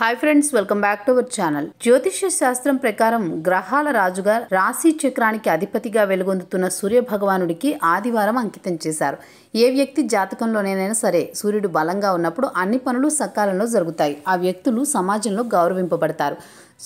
hi friends welcome back to our channel జ్యోతిష్య శాస్త్రం ప్రకారం గ్రహాల రాజుగా రాశి చక్రానికి అధిపతిగా వెలుగొందుతున్న సూర్య భగవానుడికి ఆదివారం అంకితం చేశారు ఏ వ్యక్తి జాతకంలోనైనా సరే సూర్యుడు బలంగా ఉన్నప్పుడు అన్ని పనులు సకాలంలో జరుగుతాయి ఆ వ్యక్తులు సమాజంలో గౌరవింపబడతారు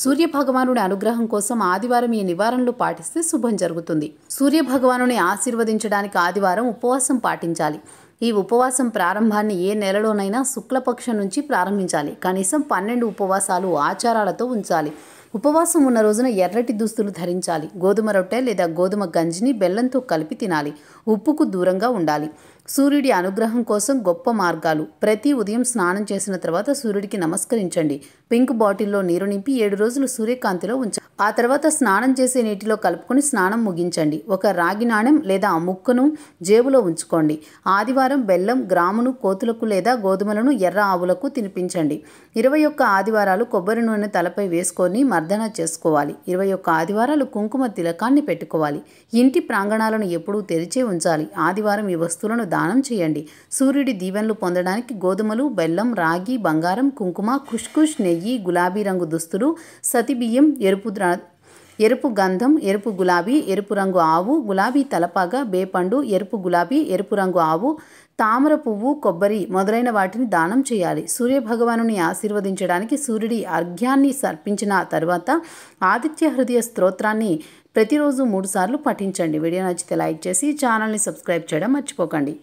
సూర్య భగవానుడి అనుగ్రహం కోసం ఆదివారం ఈ నివారణలు పాటిస్తే శుభం జరుగుతుంది సూర్య భగవానుని ఆశీర్వదించడానికి ఆదివారం ఉపవాసం పాటించాలి ఈ ఉపవాసం ప్రారంభాన్ని ఏ నెలలోనైనా శుక్లపక్షం నుంచి ప్రారంభించాలి కనీసం పన్నెండు ఉపవాసాలు ఆచారాలతో ఉంచాలి ఉపవాసం ఉన్న రోజున ఎర్రటి దుస్తులు ధరించాలి గోధుమ రొట్టె లేదా గోధుమ గంజిని బెల్లంతో కలిపి తినాలి ఉప్పుకు దూరంగా ఉండాలి సూర్యుడి అనుగ్రహం కోసం గొప్ప మార్గాలు ప్రతి ఉదయం స్నానం చేసిన తర్వాత సూర్యుడికి నమస్కరించండి పింక్ బాటిల్లో నీరు నింపి ఏడు రోజులు సూర్యకాంతిలో ఉంచండి ఆ తర్వాత స్నానం చేసే నీటిలో కలుపుకొని స్నానం ముగించండి ఒక రాగి నాణెం లేదా ముక్కను జేబులో ఉంచుకోండి ఆదివారం బెల్లం గ్రామును కోతులకు లేదా గోధుమలను ఎర్ర ఆవులకు తినిపించండి ఇరవై ఒక్క ఆదివారాలు కొబ్బరి నూనె తలపై వేసుకొని మర్దన చేసుకోవాలి ఇరవై ఒక్క ఆదివారాలు కుంకుమ తిలకాన్ని పెట్టుకోవాలి ఇంటి ప్రాంగణాలను ఎప్పుడూ తెరిచే ఉంచాలి ఆదివారం ఈ వస్తువులను దానం చేయండి సూర్యుడి దీవెనలు పొందడానికి గోధుమలు బెల్లం రాగి బంగారం కుంకుమ ఖుష్ఖుష్ నెయ్యి గులాబీ రంగు దుస్తులు సతిబియ్యం ఎరుపు ఎరుపు గంధం ఎరుపు గులాబీ ఎరుపు రంగు ఆవు గులాబీ తలపాగ బేపండు ఎరుపు గులాబీ ఎరుపు రంగు ఆవు తామర పువ్వు కొబ్బరి మొదలైన వాటిని దానం చేయాలి సూర్యభగవాను ఆశీర్వదించడానికి సూర్యుడి అర్ఘ్యాన్ని సర్పించిన తర్వాత ఆదిత్య హృదయ స్తోత్రాన్ని ప్రతిరోజు మూడుసార్లు పఠించండి వీడియో నచ్చితే లైక్ చేసి ఛానల్ని సబ్స్క్రైబ్ చేయడం మర్చిపోకండి